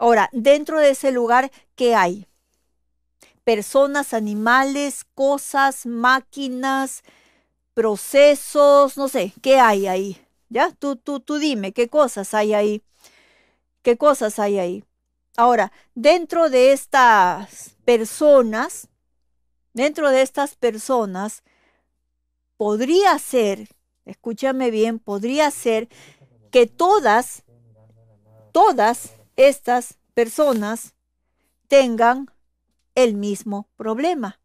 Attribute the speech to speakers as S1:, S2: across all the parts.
S1: Ahora, dentro de ese lugar, ¿qué hay? Personas, animales, cosas, máquinas, procesos, no sé, ¿qué hay ahí? ¿Ya? Tú, tú, tú dime, ¿qué cosas hay ahí? ¿Qué cosas hay ahí? Ahora, dentro de estas personas, dentro de estas personas, podría ser, escúchame bien, podría ser que todas, todas estas personas tengan el mismo problema.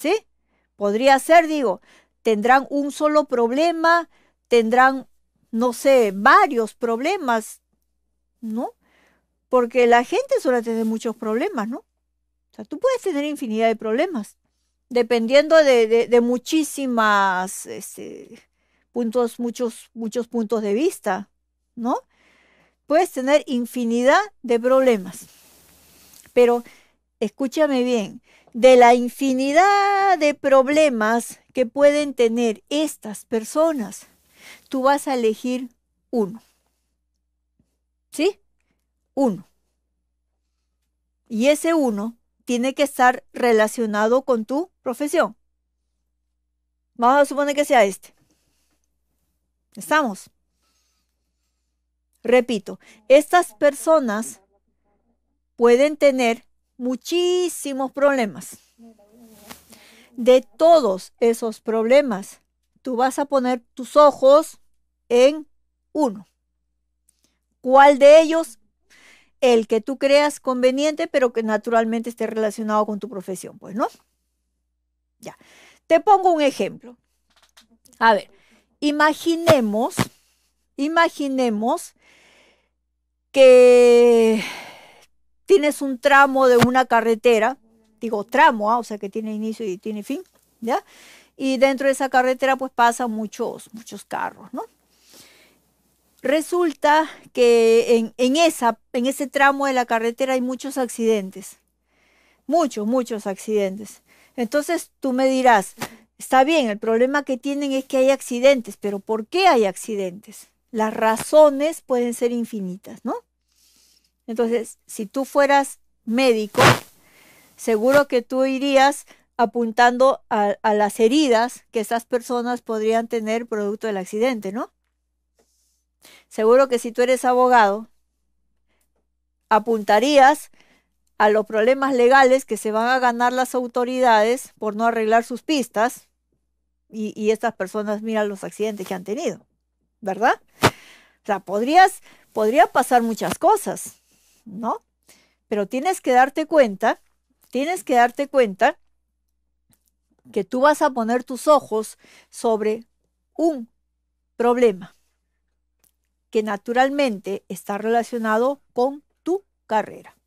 S1: ¿Sí? Podría ser, digo, tendrán un solo problema, tendrán, no sé, varios problemas, ¿no? Porque la gente suele tener muchos problemas, ¿no? O sea, tú puedes tener infinidad de problemas, dependiendo de, de, muchísimas, este, puntos, muchos, muchos puntos de vista, ¿no? puedes tener infinidad de problemas. Pero escúchame bien, de la infinidad de problemas que pueden tener estas personas, tú vas a elegir uno. ¿Sí? Uno. Y ese uno tiene que estar relacionado con tu profesión. Vamos a suponer que sea este. ¿Estamos? Repito, estas personas pueden tener muchísimos problemas. De todos esos problemas, tú vas a poner tus ojos en uno. ¿Cuál de ellos? El que tú creas conveniente, pero que naturalmente esté relacionado con tu profesión, pues, ¿no? Ya. Te pongo un ejemplo. A ver, imaginemos, imaginemos que tienes un tramo de una carretera, digo tramo, ah, o sea que tiene inicio y tiene fin, ¿ya? Y dentro de esa carretera pues pasan muchos, muchos carros, ¿no? Resulta que en, esa, en ese tramo de la carretera hay muchos accidentes, muchos, muchos accidentes. Entonces tú me dirás, está bien, el problema que tienen es que hay accidentes, pero ¿por qué hay accidentes? las razones pueden ser infinitas, ¿no? Entonces, si tú fueras médico, seguro que tú irías apuntando a, las heridas que estas personas podrían tener producto del accidente, ¿no? Seguro que si tú eres abogado, apuntarías a los problemas legales que se van a ganar las autoridades por no arreglar sus pistas y estas personas miran los accidentes que han tenido. ¿verdad? O sea, podrías, podría pasar muchas cosas, ¿no? Pero tienes que darte cuenta, tienes que darte cuenta que tú vas a poner tus ojos sobre un problema que naturalmente está relacionado con tu carrera.